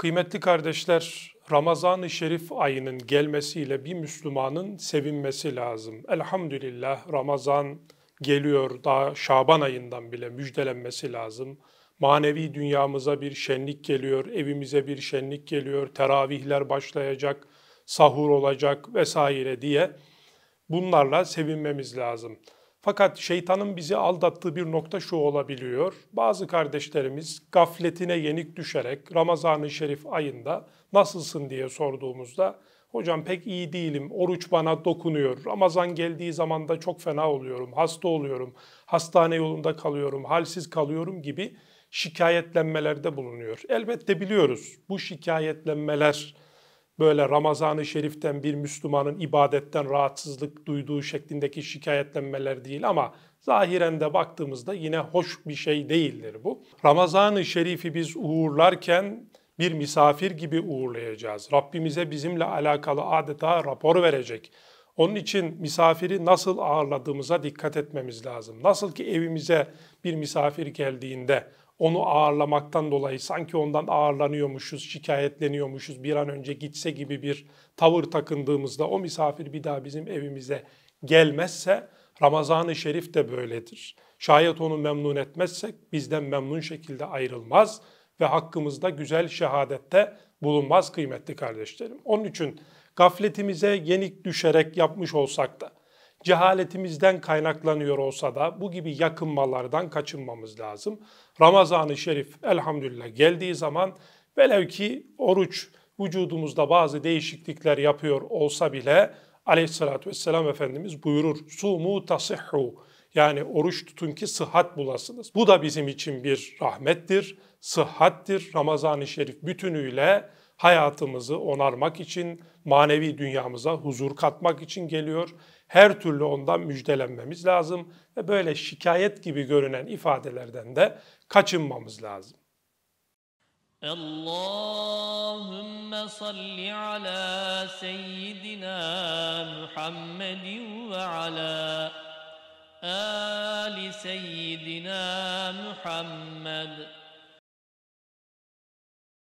Kıymetli kardeşler, Ramazan-ı Şerif ayının gelmesiyle bir Müslümanın sevinmesi lazım. Elhamdülillah Ramazan geliyor, daha Şaban ayından bile müjdelenmesi lazım. Manevi dünyamıza bir şenlik geliyor, evimize bir şenlik geliyor, teravihler başlayacak, sahur olacak vesaire diye bunlarla sevinmemiz lazım.'' Fakat şeytanın bizi aldattığı bir nokta şu olabiliyor. Bazı kardeşlerimiz gafletine yenik düşerek Ramazan-ı Şerif ayında nasılsın diye sorduğumuzda hocam pek iyi değilim, oruç bana dokunuyor, Ramazan geldiği zaman da çok fena oluyorum, hasta oluyorum, hastane yolunda kalıyorum, halsiz kalıyorum gibi şikayetlenmelerde bulunuyor. Elbette biliyoruz bu şikayetlenmeler böyle Ramazan-ı Şerif'ten bir Müslümanın ibadetten rahatsızlık duyduğu şeklindeki şikayetlenmeler değil ama zahiren de baktığımızda yine hoş bir şey değildir bu. Ramazan-ı Şerif'i biz uğurlarken bir misafir gibi uğurlayacağız. Rabbimize bizimle alakalı adeta rapor verecek. Onun için misafiri nasıl ağırladığımıza dikkat etmemiz lazım. Nasıl ki evimize bir misafir geldiğinde onu ağırlamaktan dolayı sanki ondan ağırlanıyormuşuz, şikayetleniyormuşuz, bir an önce gitse gibi bir tavır takındığımızda o misafir bir daha bizim evimize gelmezse Ramazan-ı Şerif de böyledir. Şayet onu memnun etmezsek bizden memnun şekilde ayrılmaz ve hakkımızda güzel şehadette bulunmaz kıymetli kardeşlerim. Onun için gafletimize yenik düşerek yapmış olsak da cehaletimizden kaynaklanıyor olsa da bu gibi yakınmalardan kaçınmamız lazım. Ramazan-ı Şerif elhamdülillah geldiği zaman velev ki oruç vücudumuzda bazı değişiklikler yapıyor olsa bile aleyhissalatü vesselam Efendimiz buyurur. Sumu tasihhu yani oruç tutun ki sıhhat bulasınız. Bu da bizim için bir rahmettir, sıhhattir. Ramazan-ı Şerif bütünüyle hayatımızı onarmak için, manevi dünyamıza huzur katmak için geliyor. Her türlü ondan müjdelenmemiz lazım ve böyle şikayet gibi görünen ifadelerden de kaçınmamız lazım. Allahümme salli ala seyyidina Muhammedin ve ala ali seyyidina